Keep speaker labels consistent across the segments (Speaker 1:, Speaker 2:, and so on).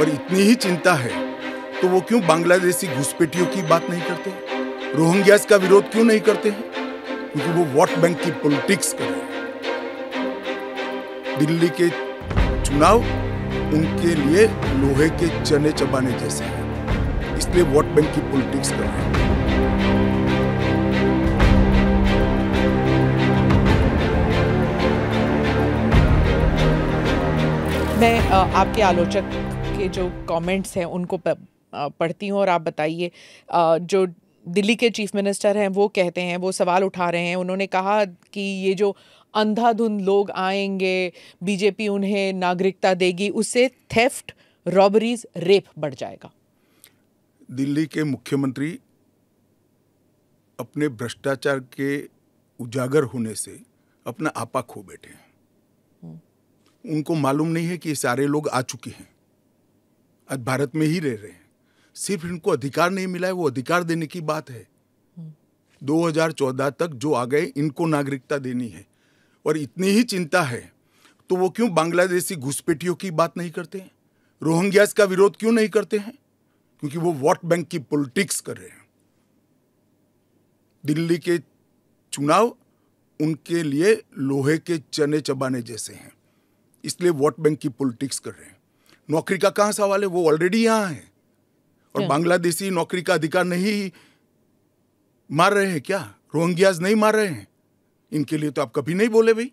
Speaker 1: और इतनी ही चिंता है तो वो क्यों बांग्लादेशी घुसपैठियों की बात नहीं करते रोहिंग्यास का विरोध क्यों नहीं करते हैं क्योंकि वो वोट बैंक की पॉलिटिक्स कर रहे हैं दिल्ली के चुनाव उनके लिए लोहे के चने चबाने जैसे हैं इसलिए वोट बैंक की पॉलिटिक्स कर रहे हैं
Speaker 2: मैं आपके आलोचक के जो कमेंट्स हैं उनको पढ़ती हूँ और आप बताइए जो दिल्ली के चीफ मिनिस्टर हैं वो कहते हैं वो सवाल उठा रहे हैं उन्होंने कहा कि ये जो अंधाधुंध लोग आएंगे बीजेपी उन्हें नागरिकता देगी उससे थेफ्ट रॉबरीज रेप बढ़ जाएगा
Speaker 1: दिल्ली के मुख्यमंत्री अपने भ्रष्टाचार के उजागर होने से अपना आपा खो बैठे हैं हम्म। उनको मालूम नहीं है कि सारे लोग आ चुके हैं आज भारत में ही रह रहे हैं सिर्फ इनको अधिकार नहीं मिला है वो अधिकार देने की बात है 2014 तक जो आ गए इनको नागरिकता देनी है और इतनी ही चिंता है तो वो क्यों बांग्लादेशी घुसपैठियों की बात नहीं करते हैं रोहिंग्यास का विरोध क्यों नहीं करते हैं क्योंकि वो वोट बैंक की पॉलिटिक्स कर रहे हैं दिल्ली के चुनाव उनके लिए लोहे के चने चबाने जैसे हैं इसलिए वोट बैंक की पॉलिटिक्स कर रहे हैं नौकरी का कहाँ सवाल है वो ऑलरेडी यहाँ है और बांग्लादेशी नौकरी का अधिकार नहीं मार रहे हैं क्या रोहिंग्याज नहीं मार रहे हैं इनके लिए तो आप कभी नहीं बोले भाई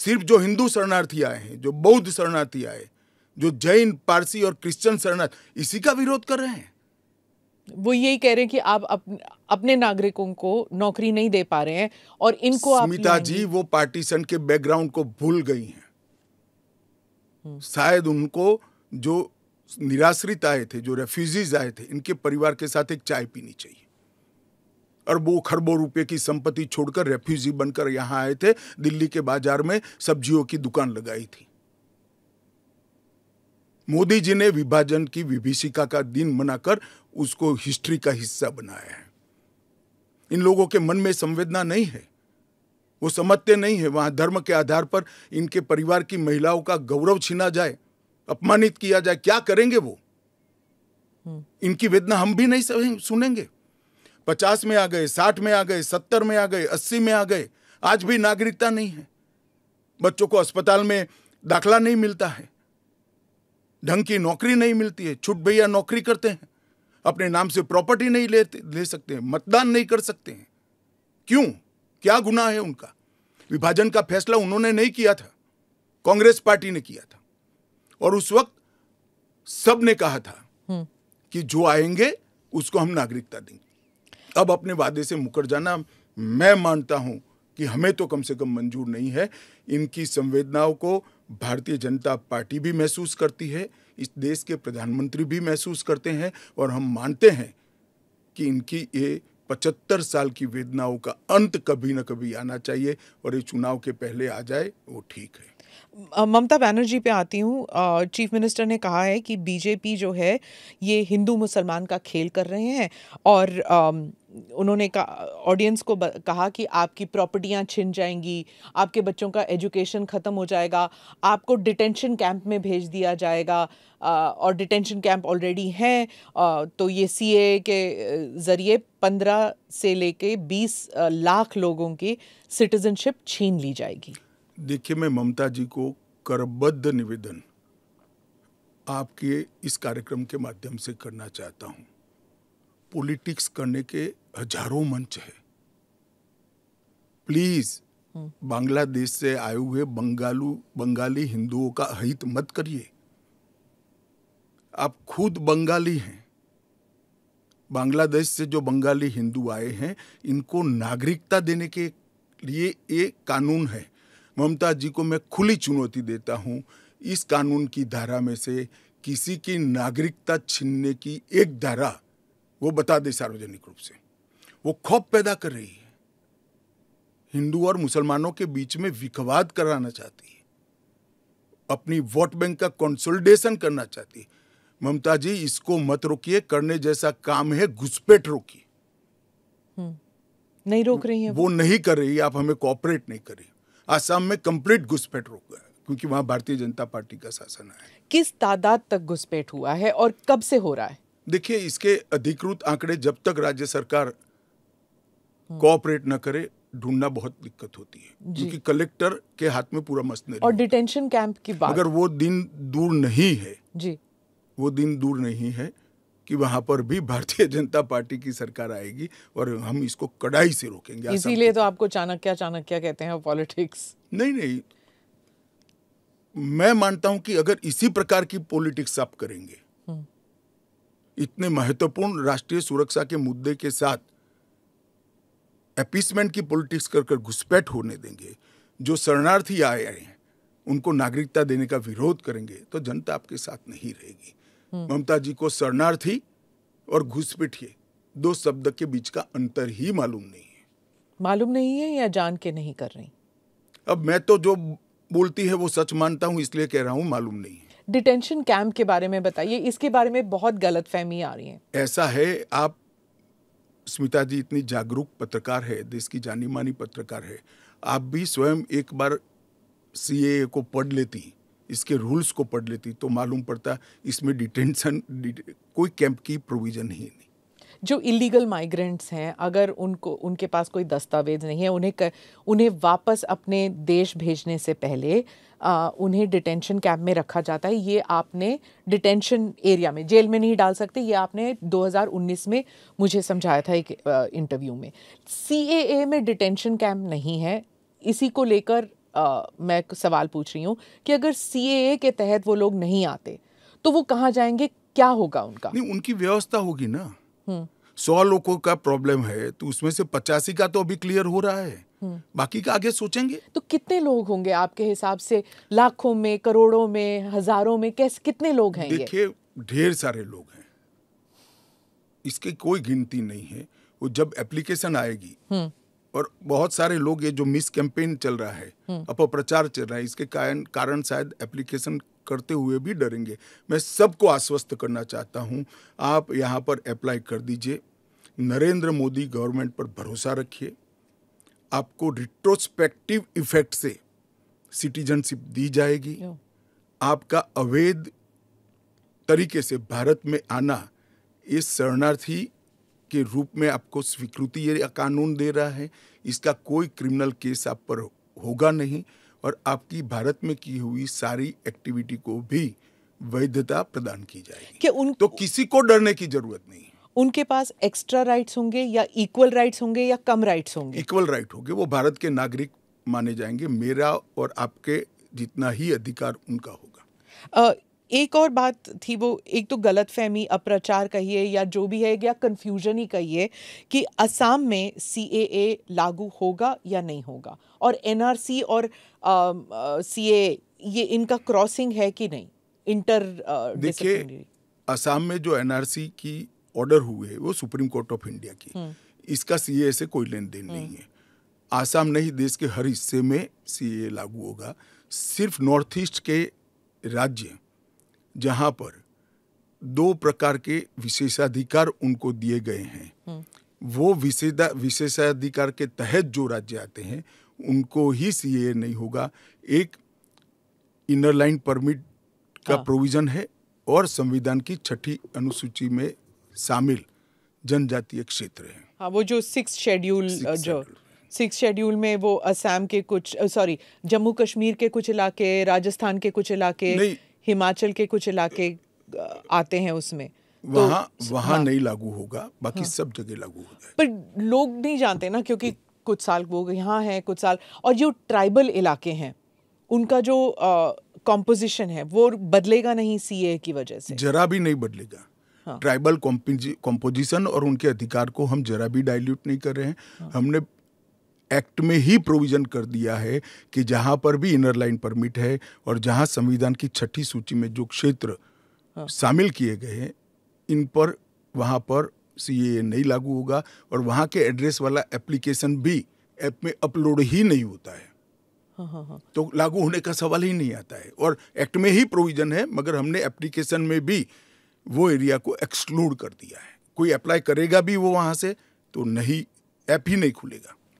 Speaker 1: सिर्फ जो हिंदू शरणार्थी आए हैं जो बौद्ध शरणार्थी आए जो जैन पारसी और क्रिश्चियन शरणार्थ इसी का विरोध कर रहे हैं
Speaker 2: वो यही कह रहे हैं कि आप अप, अपने नागरिकों को नौकरी नहीं दे पा रहे हैं और इनको स्मिता जी
Speaker 1: वो पार्टीशन के बैकग्राउंड को भूल गई हैं शायद उनको जो निराश्रित आए थे जो रेफ्यूजीज आए थे इनके परिवार के साथ एक चाय पीनी चाहिए और वो खरबों रुपए की संपत्ति छोड़कर रेफ्यूजी बनकर यहां आए थे दिल्ली के बाजार में सब्जियों की दुकान लगाई थी मोदी जी ने विभाजन की विभीषिका का दिन मनाकर उसको हिस्ट्री का हिस्सा बनाया है इन लोगों के मन में संवेदना नहीं है वो समझते नहीं है वहाँ धर्म के आधार पर इनके परिवार की महिलाओं का गौरव छीना जाए अपमानित किया जाए क्या करेंगे वो हम्म। इनकी वेदना हम भी नहीं सुनेंगे पचास में आ गए साठ में आ गए सत्तर में आ गए अस्सी में आ गए आज भी नागरिकता नहीं है बच्चों को अस्पताल में दाखला नहीं मिलता है ढंग की नौकरी नहीं मिलती है छुट भैया नौकरी करते हैं अपने नाम से प्रॉपर्टी नहीं लेते ले सकते हैं मतदान नहीं कर सकते हैं क्यों क्या गुना है उनका विभाजन का फैसला उन्होंने नहीं किया था कांग्रेस पार्टी ने किया था और उस वक्त सब ने कहा था हम्म। कि जो आएंगे उसको हम नागरिकता देंगे अब अपने वादे से मुकर जाना मैं मानता हूं कि हमें तो कम से कम मंजूर नहीं है इनकी संवेदनाओं को भारतीय जनता पार्टी भी महसूस करती है इस देश के प्रधानमंत्री भी महसूस करते हैं और हम मानते हैं कि इनकी ये पचहत्तर साल की वेदनाओं का अंत कभी ना कभी आना चाहिए और ये चुनाव के पहले आ जाए वो ठीक है ममता बनर्जी पे आती हूँ
Speaker 2: चीफ मिनिस्टर ने कहा है कि बीजेपी जो है ये हिंदू मुसलमान का खेल कर रहे हैं और उन्होंने कहा ऑडियंस को कहा कि आपकी प्रॉपर्टियाँ छिन जाएंगी आपके बच्चों का एजुकेशन ख़त्म हो जाएगा आपको डिटेंशन कैंप में भेज दिया जाएगा और डिटेंशन कैंप ऑलरेडी हैं तो ये सी के ज़रिए पंद्रह से लेके बीस लाख लोगों की सिटीजनशिप छीन ली जाएगी
Speaker 1: देखिए मैं ममता जी को करबद्ध निवेदन आपके इस कार्यक्रम के माध्यम से करना चाहता हूँ पॉलिटिक्स करने के हजारों मंच है प्लीज हम्म। बांग्लादेश से आए हुए बंगालू बंगाली हिंदुओं का हित मत करिए आप खुद बंगाली हैं बांग्लादेश से जो बंगाली हिंदू आए हैं इनको नागरिकता देने के लिए एक कानून है ममता जी को मैं खुली चुनौती देता हूं इस कानून की धारा में से किसी की नागरिकता छीनने की एक धारा वो बता दे सार्वजनिक रूप से वो खौफ पैदा कर रही है हिंदू और मुसलमानों के बीच में विखवाद कराना चाहती है अपनी वोट बैंक का कंसोलिडेशन करना चाहती है ममता जी इसको मत रोकिए करने जैसा काम है घुसपैठ रोकिए हम्म। नहीं रोक रही है वो, वो नहीं कर रही आप हमें कोऑपरेट नहीं कर रही आसाम में कंप्लीट घुसपैठ रोक गया क्योंकि वहां भारतीय जनता पार्टी का शासन है किस तादाद तक घुसपैठ हुआ है और कब से हो रहा है देखिए इसके अधिकृत आंकड़े जब तक राज्य सरकार कोऑपरेट हम्म। ना करे ढूंढना बहुत दिक्कत होती है क्योंकि कलेक्टर के हाथ में पूरा मशीनरी और
Speaker 2: डिटेंशन कैंप की बात अगर
Speaker 1: वो दिन दूर नहीं है जी वो दिन दूर नहीं है कि वहां पर भी भारतीय जनता पार्टी की सरकार आएगी और हम इसको कड़ाई से रोकेंगे इसीलिए
Speaker 2: तो आपको चाणक्य चाणक्य
Speaker 1: कहते हैं पॉलिटिक्स नहीं नहीं मैं मानता हूं कि अगर इसी प्रकार की पॉलिटिक्स आप करेंगे हम्म। इतने महत्वपूर्ण राष्ट्रीय सुरक्षा के मुद्दे के साथ अपीसमेंट की पॉलिटिक्स कर कर घुसपैठ होने देंगे जो शरणार्थी आए आए हैं उनको नागरिकता देने का विरोध करेंगे तो जनता आपके साथ नहीं रहेगी हम्म। ममता जी को शरणार्थी और घुसपैठिए दो शब्द के बीच का अंतर ही मालूम नहीं है
Speaker 2: मालूम नहीं है या जान के नहीं कर
Speaker 1: रही अब मैं तो जो बोलती है वो सच मानता हूँ इसलिए कह रहा हूँ मालूम नहीं है
Speaker 2: डिटेंशन कैंप के बारे में बताइए इसके बारे में बहुत गलत फहमी आ रही है
Speaker 1: ऐसा है आप स्मिता जी इतनी जागरूक पत्रकार है देश की जानी मानी पत्रकार है आप भी स्वयं एक बार सी को पढ़ लेती इसके रूल्स को पढ़ लेती तो मालूम पड़ता इसमें डिटेंशन कोई कैंप की प्रोविज़न ही नहीं
Speaker 2: जो इलीगल माइग्रेंट्स हैं अगर उनको उनके पास कोई दस्तावेज नहीं है उन्हें कर, उन्हें वापस अपने देश भेजने से पहले उन्हें डिटेंशन कैंप में रखा जाता है ये आपने डिटेंशन एरिया में जेल में नहीं डाल सकते ये आपने 2019 में मुझे समझाया था एक इंटरव्यू में सी में डिटेंशन कैंप नहीं है इसी को लेकर मैं सवाल पूछ रही हूँ कि अगर सी के तहत वो लोग नहीं आते तो वो कहाँ जाएंगे क्या होगा उनका नहीं
Speaker 1: उनकी व्यवस्था होगी ना हम्म। सौ लोगों का प्रॉब्लम है तो उसमें से पचासी का तो अभी क्लियर हो रहा है बाकी का आगे सोचेंगे
Speaker 2: तो कितने लोग होंगे आपके हिसाब से लाखों में करोड़ों में हजारों में कैसे कितने लोग हैं देखिए
Speaker 1: ढेर सारे लोग हैं इसकी कोई गिनती नहीं है वो जब एप्लीकेशन आएगी हम्म। और बहुत सारे लोग ये जो मिस कैंपेन चल रहा है हम्म। अपप्रचार चल रहा है इसके कारण कारण शायद एप्लीकेशन करते हुए भी डरेंगे मैं सबको आश्वस्त करना चाहता हूँ आप यहाँ पर अप्लाई कर दीजिए नरेंद्र मोदी गवर्नमेंट पर भरोसा रखिए आपको रिट्रोस्पेक्टिव इफेक्ट से सिटीजनशिप दी जाएगी आपका अवैध तरीके से भारत में आना ये शरणार्थी के रूप में आपको स्वीकृति ये कानून दे रहा है इसका कोई क्रिमिनल केस आप पर होगा नहीं और आपकी भारत में की हुई सारी एक्टिविटी को भी वैधता प्रदान की जाएगी कि उन तो किसी को डरने की जरूरत नहीं उनके पास
Speaker 2: एक्स्ट्रा राइट्स होंगे या इक्वल राइट्स होंगे या कम राइट्स होंगे
Speaker 1: इक्वल राइट होंगे वो भारत के नागरिक माने जाएंगे मेरा और आपके जितना ही अधिकार उनका
Speaker 2: होगा एक और बात थी वो एक तो गलत फहमी अप्रचार कहिए या जो भी है या कन्फ्यूजन ही कहिए कि असम में सी लागू होगा या नहीं होगा और एन और सी ये इनका क्रॉसिंग है कि नहीं इंटर देखिए
Speaker 1: असम में जो एनआरसी की ऑर्डर हुए वो सुप्रीम कोर्ट ऑफ इंडिया की हम्म। इसका सीए से कोई लेन देन नहीं हम्म। है आसाम नहीं देश के हर हिस्से में सीए लागू होगा सिर्फ नॉर्थ ईस्ट के राज्य जहाँ पर दो प्रकार के विशेषाधिकार उनको दिए गए हैं हम्म। वो विशेषाधिकार के तहत जो राज्य आते हैं उनको ही सीए नहीं होगा एक इनर लाइन परमिट का हाँ। प्रोविजन है और संविधान की छठी अनुसूची में शामिल जनजातीय क्षेत्र है
Speaker 2: हाँ वो जो सिक्स शेड्यूल जो सिक्स शेड्यूल में वो असम के कुछ सॉरी जम्मू कश्मीर के कुछ इलाके राजस्थान के कुछ इलाके हिमाचल के कुछ इलाके आते हैं उसमें तो वहाँ तो, वहाँ हाँ,
Speaker 1: नहीं लागू होगा बाकी हाँ, सब जगह लागू होगा
Speaker 2: पर लोग नहीं जानते ना क्योंकि कुछ साल वो यहाँ हैं कुछ साल और जो ट्राइबल इलाके हैं उनका जो कंपोजिशन है वो बदलेगा नहीं सीए की वजह से
Speaker 1: जरा भी नहीं बदलेगा हाँ. ट्राइबल कॉम्पोजिशन और उनके अधिकार को हम जरा भी डाइल्यूट नहीं कर रहे हैं हाँ. हमने एक्ट में ही प्रोविजन कर दिया है कि जहां पर भी इनर लाइन परमिट है और जहां संविधान की छठी सूची में जो क्षेत्र हाँ. शामिल किए गए हैं इन पर वहां पर सी नहीं लागू होगा और वहां के एड्रेस वाला एप्लीकेशन भी ऐप में अपलोड ही नहीं होता है हाँ, हाँ, हाँ। तो लागू होने का सवाल ही नहीं आता है और एक्ट में ही प्रोविजन है मगर हमने एप्लीकेशन में भी वो एरिया को एक्सक्लूड कर दिया है कोई अप्लाई करेगा भी वो वहाँ से तो नहीं ऐप ही नहीं खुलेगा